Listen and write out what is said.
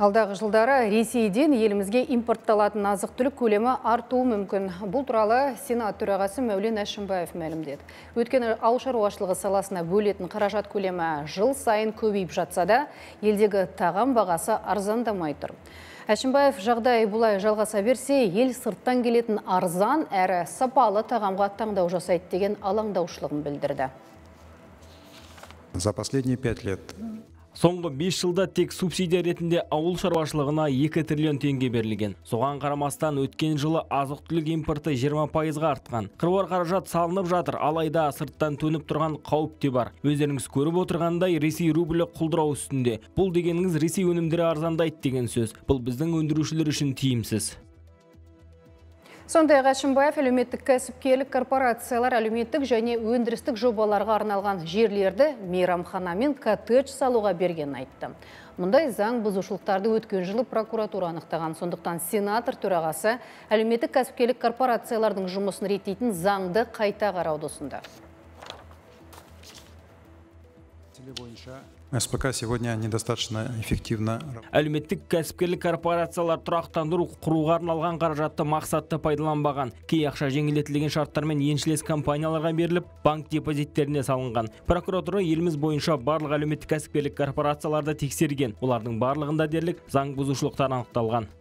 Алдағы жылдары Ресейден елімізге импортталатын азық түлік көлемі артуы мүмкін. Бұл туралы Сенат төрағасы Мәулен Әшімбаев мәлімдеді. Өткен ауыл шаруашылығы саласына бөлетін қаражат көлемі жыл сайын көбейіп жатса да, елдегі тағам бағасы арзандамай тұр. Әшімбаев жағдай бұлай жалғаса берсе, ел сырттан келетін арзан әрі сапалы тағамға таңдау жасайды деген алаңдаушылығын білдірді. За последние пять лет Соңғы 5 жылда тек субсидия ретінде ауыл шаруашылығына 2 триллион теңге берілген. Соған қарамастан өткен жылы азық-түлік импорты 20 пайызға артқан. Қыруар қаражат салынып жатыр, алайда сырттан төніп тұрған қауіп те бар. Өздеріңіз көріп отырғандай, Ресей рублі құлдырау үстінде. Бұл дегеніңіз Ресей өнімдері арзандайды деген сөз. Бұл біздің өндірушілер үшін тиімсіз сондай ақ әшімбаев әлеуметтік кәсіпкерлік корпорациялар әлеуметтік және өндірістік жобаларға арналған жерлерді мейрамхана мен коттедж салуға бергенін айтты мұндай заң бұзушылықтарды өткен жылы прокуратура анықтаған сондықтан сенатор төрағасы әлеуметтік кәсіпкерлік корпорациялардың жұмысын реттейтін заңды қайта қарауды ұсынды спк сегодня недостаточно эффективно әлеуметтік кәсіпкерлік корпорациялар тұрақтандыру құруға арналған қаражатты мақсатты пайдаланбаған кей ақша жеңілдетілген шарттармен еншілес компанияларға беріліп банк депозиттеріне салынған прокуратура еліміз бойынша барлық әлеуметтік кәсіпкерлік корпорацияларды тексерген олардың барлығында дерлік заң бұзушылықтар анықталған